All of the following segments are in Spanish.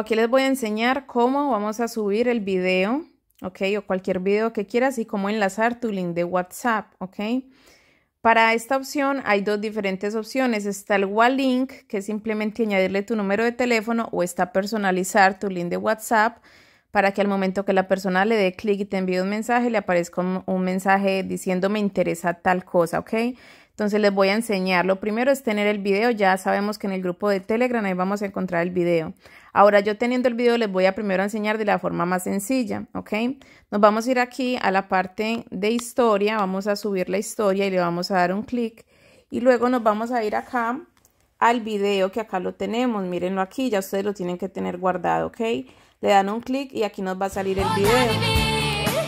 Aquí les voy a enseñar cómo vamos a subir el video, ¿ok? O cualquier video que quieras y cómo enlazar tu link de WhatsApp, ¿ok? Para esta opción hay dos diferentes opciones. Está el wall link, que es simplemente añadirle tu número de teléfono o está personalizar tu link de WhatsApp para que al momento que la persona le dé clic y te envíe un mensaje, le aparezca un, un mensaje diciendo me interesa tal cosa, ¿ok? Entonces les voy a enseñar. Lo primero es tener el video. Ya sabemos que en el grupo de Telegram ahí vamos a encontrar el video. Ahora yo teniendo el video les voy a primero enseñar de la forma más sencilla, ¿ok? Nos vamos a ir aquí a la parte de historia. Vamos a subir la historia y le vamos a dar un clic. Y luego nos vamos a ir acá al video que acá lo tenemos. Mírenlo aquí, ya ustedes lo tienen que tener guardado, ¿ok? Le dan un clic y aquí nos va a salir el video.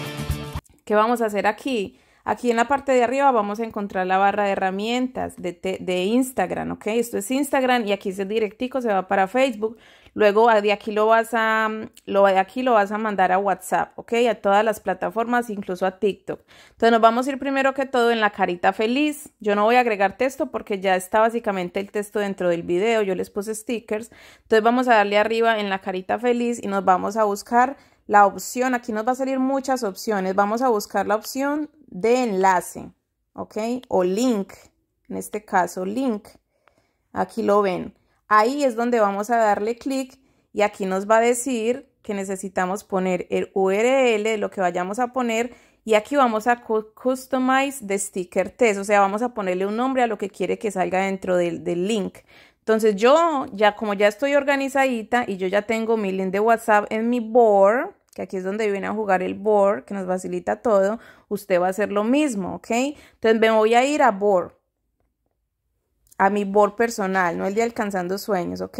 ¿Qué vamos a hacer aquí? Aquí en la parte de arriba vamos a encontrar la barra de herramientas de, Instagram, ¿ok? Esto es Instagram y aquí el directico se va para Facebook. Luego de aquí lo vas a, lo de aquí lo vas a mandar a WhatsApp, ¿ok? A todas las plataformas, incluso a TikTok. Entonces nos vamos a ir primero que todo en la carita feliz. Yo no voy a agregar texto porque ya está básicamente el texto dentro del video. Yo les puse stickers. Entonces vamos a darle arriba en la carita feliz y nos vamos a buscar la opción, aquí nos va a salir muchas opciones, vamos a buscar la opción de enlace, ¿ok? O link, en este caso link, aquí lo ven. Ahí es donde vamos a darle clic y aquí nos va a decir que necesitamos poner el URL, lo que vayamos a poner, y aquí vamos a customize the sticker test, o sea, vamos a ponerle un nombre a lo que quiere que salga dentro del, del link. Entonces yo ya como ya estoy organizadita y yo ya tengo mi link de WhatsApp en mi board, que aquí es donde viene a jugar el board, que nos facilita todo, usted va a hacer lo mismo, ¿ok? Entonces me voy a ir a board, a mi board personal, no el de alcanzando sueños, ¿ok?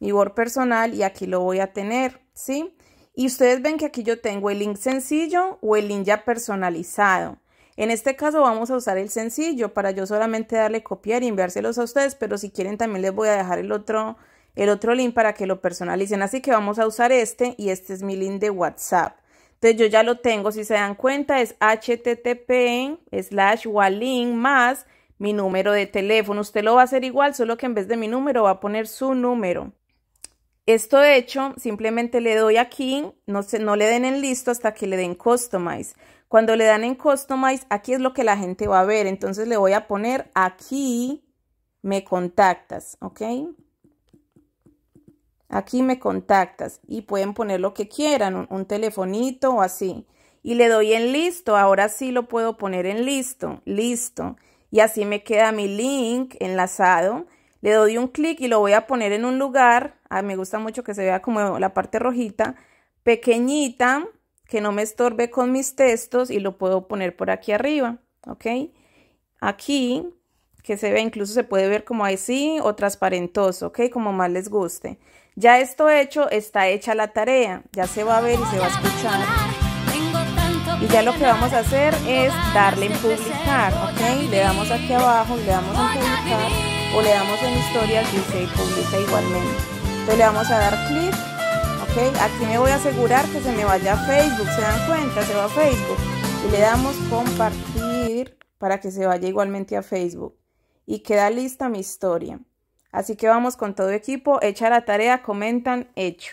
Mi board personal y aquí lo voy a tener, ¿sí? Y ustedes ven que aquí yo tengo el link sencillo o el link ya personalizado. En este caso vamos a usar el sencillo para yo solamente darle copiar y enviárselos a ustedes, pero si quieren también les voy a dejar el otro, el otro link para que lo personalicen. Así que vamos a usar este y este es mi link de WhatsApp. Entonces yo ya lo tengo, si se dan cuenta es http slash walin más mi número de teléfono. Usted lo va a hacer igual, solo que en vez de mi número va a poner su número. Esto hecho, simplemente le doy aquí, no, se, no le den en listo hasta que le den customize. Cuando le dan en Customize, aquí es lo que la gente va a ver. Entonces le voy a poner aquí me contactas, ¿ok? Aquí me contactas y pueden poner lo que quieran, un, telefonito o así. Y le doy en listo, ahora sí lo puedo poner en listo, listo. Y así me queda mi link enlazado. Le doy un clic y lo voy a poner en un lugar, ah, me gusta mucho que se vea como la parte rojita, pequeñita, que no me estorbe con mis textos y lo puedo poner por aquí arriba, ¿ok? Aquí, que se ve, incluso se puede ver como así o transparentoso, ¿ok? Como más les guste. Ya esto hecho, está hecha la tarea, ya se va a ver y se va a escuchar. Y ya lo que vamos a hacer es darle en publicar, ¿ok? Le damos aquí abajo, le damos en publicar o le damos en historias y se publica igualmente. Entonces le vamos a dar clic Aquí me voy a asegurar que se me vaya a Facebook, se dan cuenta, se va a Facebook. Y le damos compartir para que se vaya igualmente a Facebook. Y queda lista mi historia. Así que vamos con todo equipo, hecha la tarea, comentan, hecho.